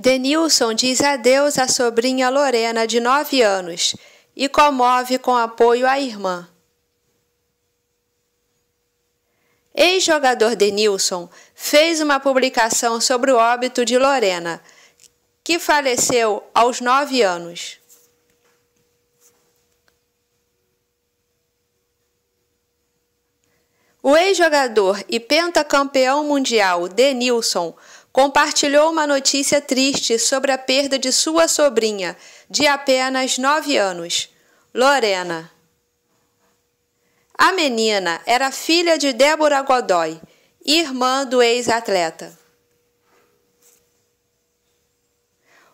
Denilson diz adeus à sobrinha Lorena, de 9 anos, e comove com apoio à irmã. Ex-jogador Denilson fez uma publicação sobre o óbito de Lorena, que faleceu aos 9 anos. O ex-jogador e pentacampeão mundial Denilson compartilhou uma notícia triste sobre a perda de sua sobrinha, de apenas 9 anos, Lorena. A menina era filha de Débora Godoy, irmã do ex-atleta.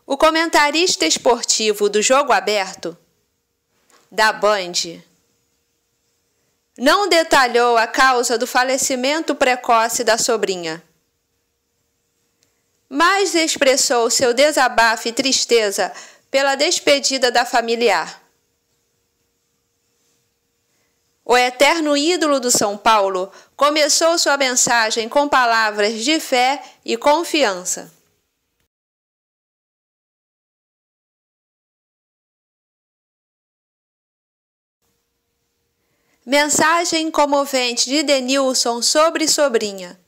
O comentarista esportivo do Jogo Aberto, da Band, não detalhou a causa do falecimento precoce da sobrinha mas expressou seu desabafo e tristeza pela despedida da familiar. O eterno ídolo do São Paulo começou sua mensagem com palavras de fé e confiança. Mensagem comovente de Denilson sobre sobrinha.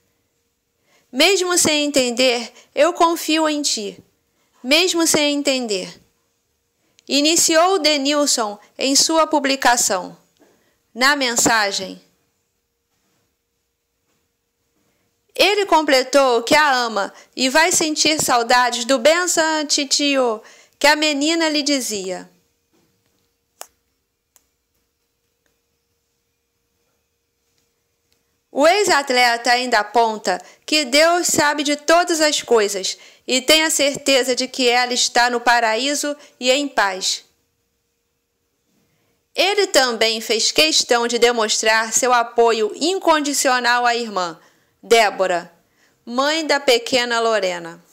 Mesmo sem entender, eu confio em ti. Mesmo sem entender. Iniciou Denilson em sua publicação. Na mensagem, ele completou que a ama e vai sentir saudades do benção titio que a menina lhe dizia. O ex-atleta ainda aponta que Deus sabe de todas as coisas e tem a certeza de que ela está no paraíso e em paz. Ele também fez questão de demonstrar seu apoio incondicional à irmã, Débora, mãe da pequena Lorena.